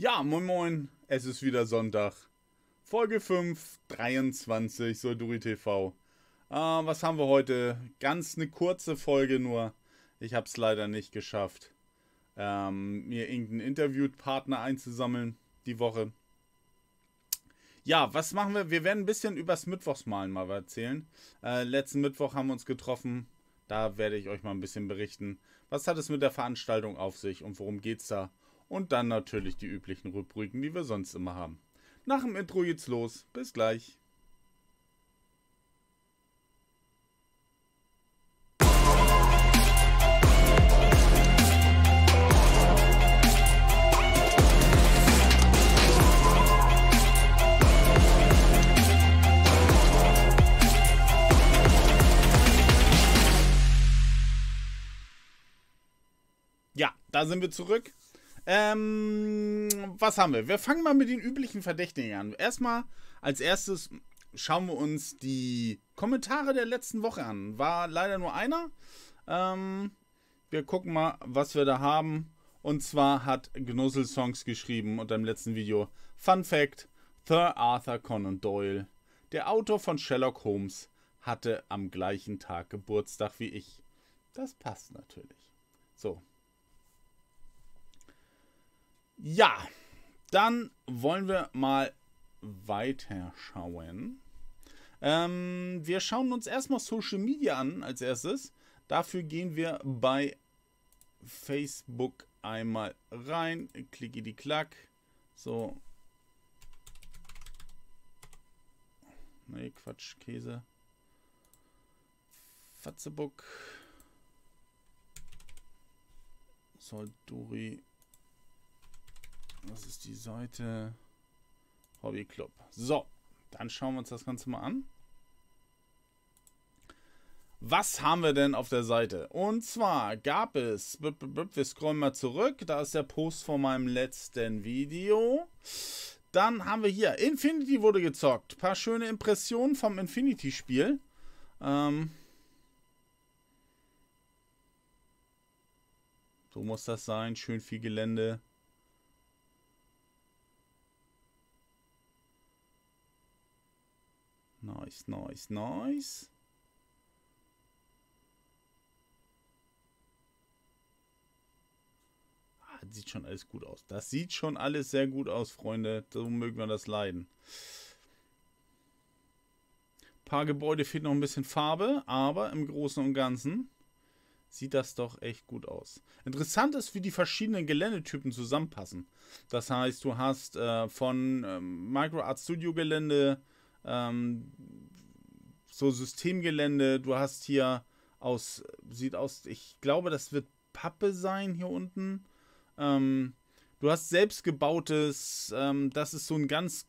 Ja, moin moin, es ist wieder Sonntag. Folge 5, 23, Solduri TV. Äh, was haben wir heute? Ganz eine kurze Folge nur. Ich habe es leider nicht geschafft, ähm, mir irgendeinen Interviewpartner einzusammeln die Woche. Ja, was machen wir? Wir werden ein bisschen übers Mittwochsmalen mal erzählen. Äh, letzten Mittwoch haben wir uns getroffen. Da werde ich euch mal ein bisschen berichten. Was hat es mit der Veranstaltung auf sich und worum geht es da? und dann natürlich die üblichen Rubriken, die wir sonst immer haben. Nach dem Intro geht's los. Bis gleich. Ja, da sind wir zurück. Ähm, was haben wir? Wir fangen mal mit den üblichen Verdächtigen an. Erstmal, als erstes schauen wir uns die Kommentare der letzten Woche an. War leider nur einer. Ähm, wir gucken mal, was wir da haben. Und zwar hat Gnussel Songs geschrieben unter dem letzten Video. Fun Fact: Sir Arthur Conan Doyle, der Autor von Sherlock Holmes, hatte am gleichen Tag Geburtstag wie ich. Das passt natürlich. So, ja, dann wollen wir mal weiterschauen. Ähm, wir schauen uns erstmal Social Media an als erstes. Dafür gehen wir bei Facebook einmal rein. Klicke die Klack. So. Nee, Quatsch, Käse. Fatzebuck. Solduri das ist die Seite Hobbyclub. So, dann schauen wir uns das Ganze mal an. Was haben wir denn auf der Seite? Und zwar gab es, wir scrollen mal zurück, da ist der Post von meinem letzten Video. Dann haben wir hier, Infinity wurde gezockt. Paar schöne Impressionen vom Infinity-Spiel. Ähm, so muss das sein, schön viel Gelände. Nice, nice, nice. Ah, das sieht schon alles gut aus. Das sieht schon alles sehr gut aus, Freunde. So mögen wir das leiden. Ein paar Gebäude fehlt noch ein bisschen Farbe, aber im Großen und Ganzen sieht das doch echt gut aus. Interessant ist, wie die verschiedenen Geländetypen zusammenpassen. Das heißt, du hast äh, von ähm, Micro Art Studio Gelände ähm, so Systemgelände. Du hast hier aus, sieht aus, ich glaube, das wird Pappe sein hier unten. Ähm, du hast selbstgebautes, ähm, das ist so ein ganz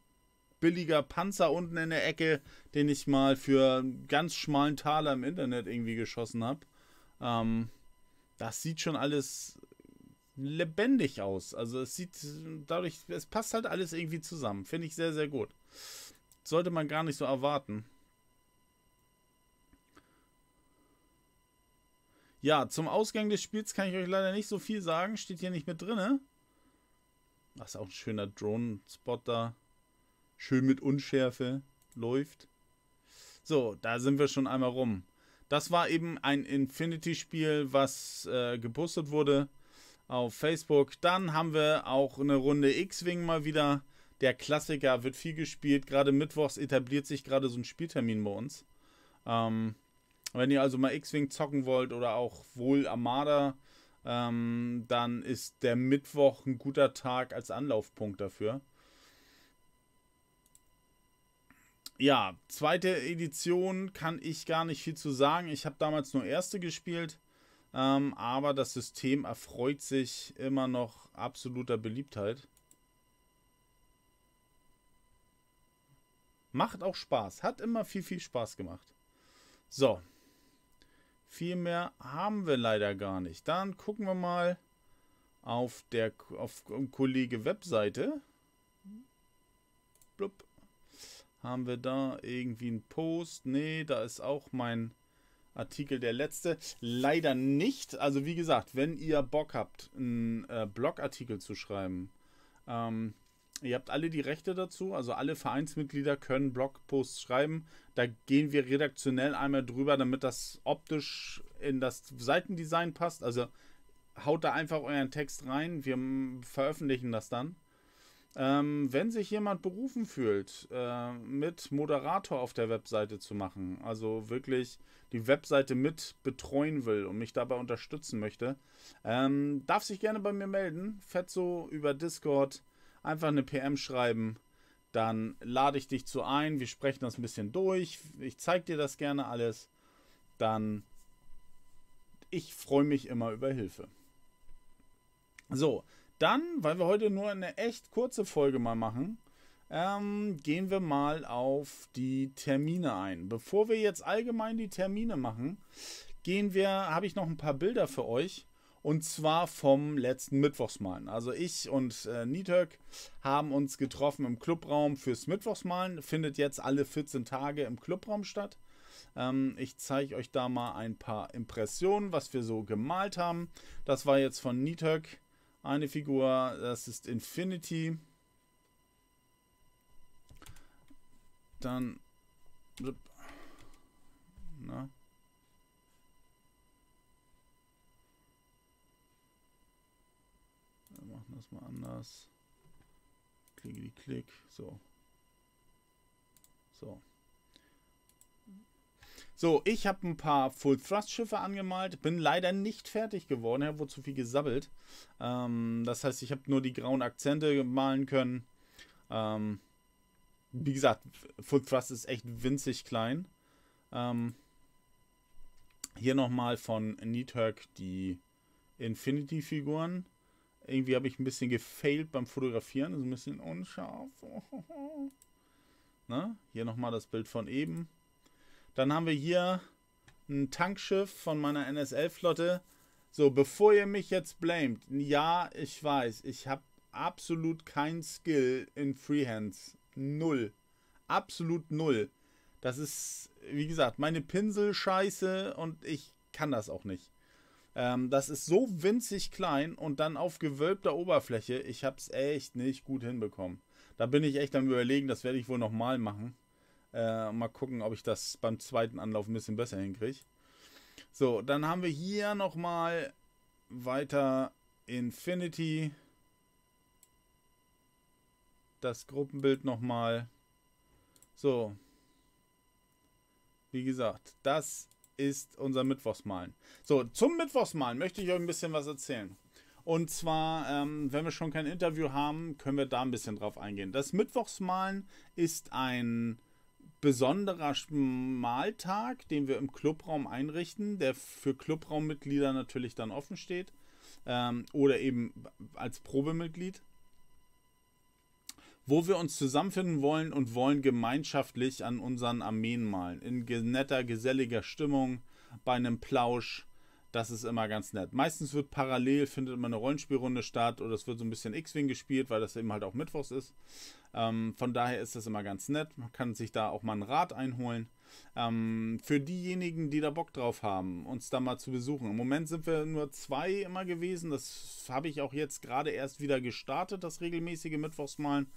billiger Panzer unten in der Ecke, den ich mal für einen ganz schmalen Taler im Internet irgendwie geschossen habe. Ähm, das sieht schon alles lebendig aus. Also es sieht dadurch, es passt halt alles irgendwie zusammen. Finde ich sehr, sehr gut sollte man gar nicht so erwarten. Ja, zum Ausgang des Spiels kann ich euch leider nicht so viel sagen. Steht hier nicht mit drin. Das ist auch ein schöner Drone-Spot da. Schön mit Unschärfe läuft. So, da sind wir schon einmal rum. Das war eben ein Infinity-Spiel, was äh, gepostet wurde auf Facebook. Dann haben wir auch eine Runde X-Wing mal wieder der Klassiker, wird viel gespielt. Gerade mittwochs etabliert sich gerade so ein Spieltermin bei uns. Ähm, wenn ihr also mal X-Wing zocken wollt oder auch wohl Armada, ähm, dann ist der Mittwoch ein guter Tag als Anlaufpunkt dafür. Ja, zweite Edition kann ich gar nicht viel zu sagen. Ich habe damals nur erste gespielt, ähm, aber das System erfreut sich immer noch absoluter Beliebtheit. Macht auch Spaß. Hat immer viel, viel Spaß gemacht. So. Viel mehr haben wir leider gar nicht. Dann gucken wir mal auf der auf Kollege Webseite. Blub. Haben wir da irgendwie einen Post? Nee, da ist auch mein Artikel der letzte. Leider nicht. Also wie gesagt, wenn ihr Bock habt, einen äh, Blogartikel zu schreiben, ähm, Ihr habt alle die Rechte dazu, also alle Vereinsmitglieder können Blogposts schreiben. Da gehen wir redaktionell einmal drüber, damit das optisch in das Seitendesign passt. Also haut da einfach euren Text rein, wir ähm, veröffentlichen das dann. Ähm, wenn sich jemand berufen fühlt, äh, mit Moderator auf der Webseite zu machen, also wirklich die Webseite mit betreuen will und mich dabei unterstützen möchte, ähm, darf sich gerne bei mir melden. Fetzo über Discord einfach eine PM schreiben. Dann lade ich dich zu ein. Wir sprechen das ein bisschen durch. Ich zeige dir das gerne alles. Dann, ich freue mich immer über Hilfe. So, dann, weil wir heute nur eine echt kurze Folge mal machen, ähm, gehen wir mal auf die Termine ein. Bevor wir jetzt allgemein die Termine machen, gehen wir, habe ich noch ein paar Bilder für euch, und zwar vom letzten Mittwochsmalen. Also ich und äh, Nietök haben uns getroffen im Clubraum fürs Mittwochsmalen. Findet jetzt alle 14 Tage im Clubraum statt. Ähm, ich zeige euch da mal ein paar Impressionen, was wir so gemalt haben. Das war jetzt von Nietök eine Figur. Das ist Infinity. Dann das mal anders. Klicke die Klick. So. So. So, ich habe ein paar Full-Thrust-Schiffe angemalt, bin leider nicht fertig geworden, habe wohl zu viel gesabbelt. Ähm, das heißt, ich habe nur die grauen Akzente malen können. Ähm, wie gesagt, Full-Thrust ist echt winzig klein. Ähm, hier nochmal von Nidhogg die Infinity-Figuren. Irgendwie habe ich ein bisschen gefailt beim Fotografieren. Das ist ein bisschen unscharf. Na, hier nochmal das Bild von eben. Dann haben wir hier ein Tankschiff von meiner NSL-Flotte. So, bevor ihr mich jetzt blamet. Ja, ich weiß, ich habe absolut kein Skill in Freehands. Null. Absolut null. Das ist, wie gesagt, meine Pinselscheiße und ich kann das auch nicht. Ähm, das ist so winzig klein und dann auf gewölbter Oberfläche. Ich habe es echt nicht gut hinbekommen. Da bin ich echt am überlegen, das werde ich wohl nochmal machen. Äh, mal gucken, ob ich das beim zweiten Anlauf ein bisschen besser hinkriege. So, dann haben wir hier nochmal weiter Infinity. Das Gruppenbild nochmal. So. Wie gesagt, das ist unser Mittwochsmalen. So, zum Mittwochsmalen möchte ich euch ein bisschen was erzählen. Und zwar, ähm, wenn wir schon kein Interview haben, können wir da ein bisschen drauf eingehen. Das Mittwochsmalen ist ein besonderer Maltag, den wir im Clubraum einrichten, der für Clubraummitglieder natürlich dann offen steht ähm, oder eben als Probemitglied wo wir uns zusammenfinden wollen und wollen gemeinschaftlich an unseren Armeen malen. In netter, geselliger Stimmung, bei einem Plausch. Das ist immer ganz nett. Meistens wird parallel, findet immer eine Rollenspielrunde statt oder es wird so ein bisschen X-Wing gespielt, weil das eben halt auch Mittwochs ist. Ähm, von daher ist das immer ganz nett. Man kann sich da auch mal einen Rat einholen. Ähm, für diejenigen, die da Bock drauf haben, uns da mal zu besuchen. Im Moment sind wir nur zwei immer gewesen. Das habe ich auch jetzt gerade erst wieder gestartet, das regelmäßige Mittwochsmalen.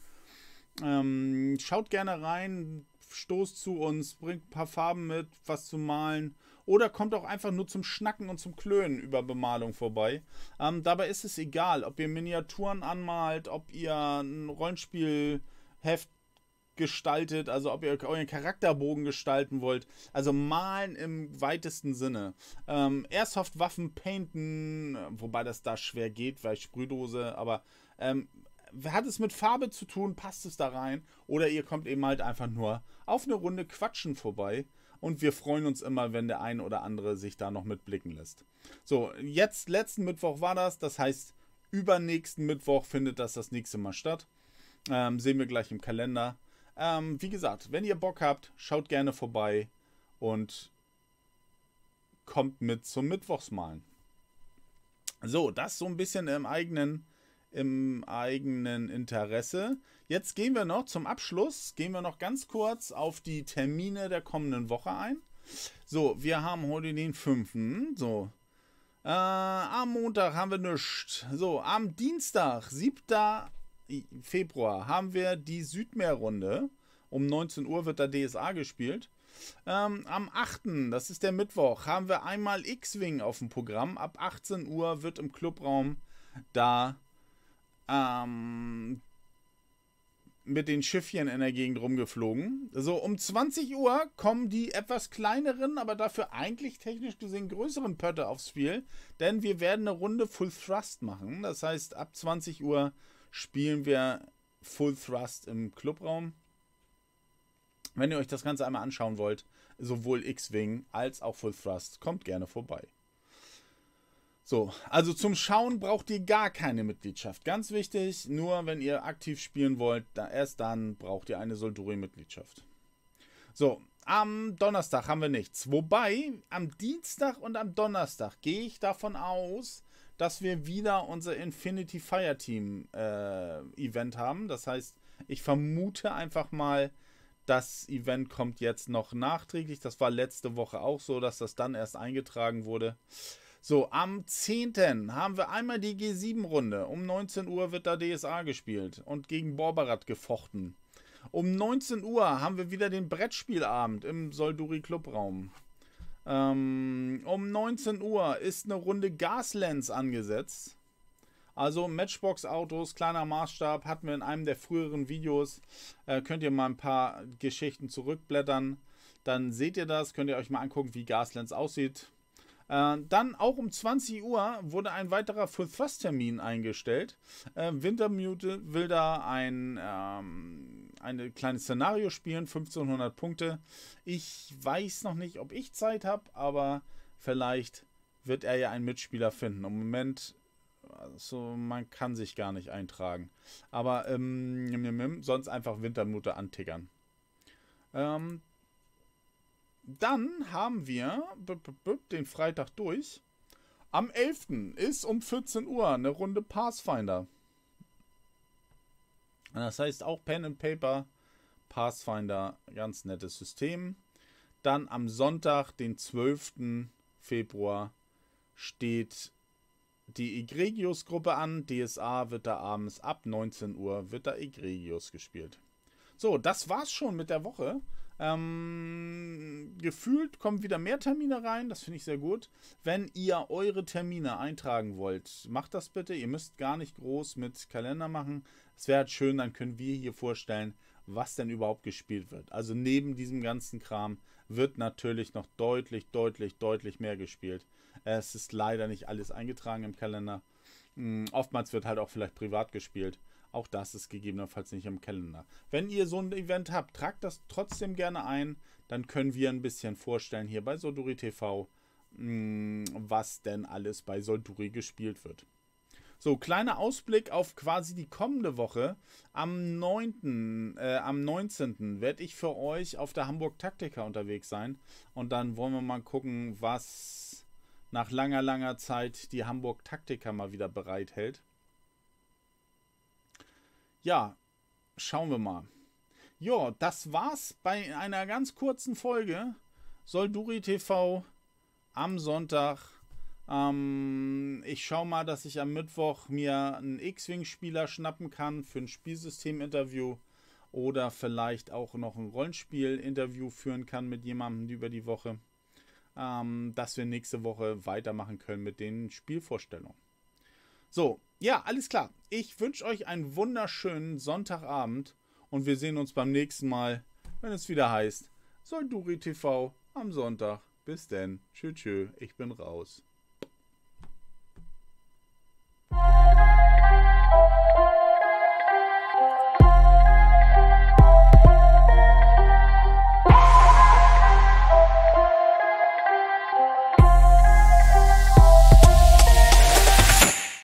Ähm, schaut gerne rein, stoßt zu uns, bringt ein paar Farben mit, was zu malen. Oder kommt auch einfach nur zum Schnacken und zum Klönen über Bemalung vorbei. Ähm, dabei ist es egal, ob ihr Miniaturen anmalt, ob ihr ein Rollenspielheft gestaltet, also ob ihr euren Charakterbogen gestalten wollt. Also malen im weitesten Sinne. Ähm, Airsoft-Waffen painten, wobei das da schwer geht, weil Sprühdose, aber ähm, hat es mit Farbe zu tun, passt es da rein. Oder ihr kommt eben halt einfach nur auf eine Runde Quatschen vorbei. Und wir freuen uns immer, wenn der ein oder andere sich da noch mitblicken lässt. So, jetzt, letzten Mittwoch war das. Das heißt, übernächsten Mittwoch findet das das nächste Mal statt. Ähm, sehen wir gleich im Kalender. Ähm, wie gesagt, wenn ihr Bock habt, schaut gerne vorbei und kommt mit zum Mittwochsmalen. So, das so ein bisschen im eigenen im eigenen Interesse. Jetzt gehen wir noch zum Abschluss, gehen wir noch ganz kurz auf die Termine der kommenden Woche ein. So, wir haben heute den 5. So. Äh, am Montag haben wir nichts. So, am Dienstag, 7. Februar, haben wir die Südmeerrunde. Um 19 Uhr wird da DSA gespielt. Ähm, am 8., das ist der Mittwoch, haben wir einmal X-Wing auf dem Programm. Ab 18 Uhr wird im Clubraum da ähm, mit den Schiffchen in der Gegend rumgeflogen. So um 20 Uhr kommen die etwas kleineren, aber dafür eigentlich technisch gesehen größeren Pötter aufs Spiel, denn wir werden eine Runde Full Thrust machen. Das heißt, ab 20 Uhr spielen wir Full Thrust im Clubraum. Wenn ihr euch das Ganze einmal anschauen wollt, sowohl X-Wing als auch Full Thrust, kommt gerne vorbei. So, also zum Schauen braucht ihr gar keine Mitgliedschaft. Ganz wichtig, nur wenn ihr aktiv spielen wollt, da, erst dann braucht ihr eine Solduri-Mitgliedschaft. So, am Donnerstag haben wir nichts. Wobei, am Dienstag und am Donnerstag gehe ich davon aus, dass wir wieder unser Infinity Fire Team äh, Event haben. Das heißt, ich vermute einfach mal, das Event kommt jetzt noch nachträglich. Das war letzte Woche auch so, dass das dann erst eingetragen wurde. So, am 10. haben wir einmal die G7-Runde. Um 19 Uhr wird da DSA gespielt und gegen Borbarat gefochten. Um 19 Uhr haben wir wieder den Brettspielabend im Solduri Clubraum. Ähm, um 19 Uhr ist eine Runde Gaslands angesetzt. Also Matchbox-Autos, kleiner Maßstab, hatten wir in einem der früheren Videos. Äh, könnt ihr mal ein paar Geschichten zurückblättern. Dann seht ihr das, könnt ihr euch mal angucken, wie Gaslands aussieht. Äh, dann auch um 20 Uhr wurde ein weiterer Full-Thrust-Termin eingestellt. Äh, Wintermute will da ein ähm, eine kleines Szenario spielen, 1500 Punkte. Ich weiß noch nicht, ob ich Zeit habe, aber vielleicht wird er ja einen Mitspieler finden. Im Moment, also man kann sich gar nicht eintragen. Aber ähm, sonst einfach Wintermute antickern. Ähm, dann haben wir den Freitag durch. Am 11. ist um 14 Uhr eine Runde Pathfinder. Das heißt auch Pen and Paper, Pathfinder, ganz nettes System. Dann am Sonntag, den 12. Februar, steht die Egregius-Gruppe an. DSA wird da abends ab 19 Uhr wird da Egregius gespielt. So, das war's schon mit der Woche. Ähm, gefühlt kommen wieder mehr Termine rein, das finde ich sehr gut. Wenn ihr eure Termine eintragen wollt, macht das bitte. Ihr müsst gar nicht groß mit Kalender machen. Es wäre halt schön, dann können wir hier vorstellen, was denn überhaupt gespielt wird. Also neben diesem ganzen Kram wird natürlich noch deutlich, deutlich, deutlich mehr gespielt. Es ist leider nicht alles eingetragen im Kalender. Hm, oftmals wird halt auch vielleicht privat gespielt. Auch das ist gegebenenfalls nicht im Kalender. Wenn ihr so ein Event habt, tragt das trotzdem gerne ein. Dann können wir ein bisschen vorstellen hier bei Solduri TV, mm, was denn alles bei Solduri gespielt wird. So, kleiner Ausblick auf quasi die kommende Woche. Am 9. Äh, am 19. werde ich für euch auf der Hamburg Taktika unterwegs sein. Und dann wollen wir mal gucken, was nach langer, langer Zeit die Hamburg Taktika mal wieder bereithält. Ja, schauen wir mal. Ja, das war's bei einer ganz kurzen Folge. Solduri TV am Sonntag. Ähm, ich schau mal, dass ich am Mittwoch mir einen X-Wing-Spieler schnappen kann für ein Spielsystem-Interview oder vielleicht auch noch ein Rollenspiel-Interview führen kann mit jemandem über die Woche, ähm, dass wir nächste Woche weitermachen können mit den Spielvorstellungen. So, ja, alles klar. Ich wünsche euch einen wunderschönen Sonntagabend und wir sehen uns beim nächsten Mal, wenn es wieder heißt Solduri TV am Sonntag. Bis denn. Tschö, tschö. Ich bin raus.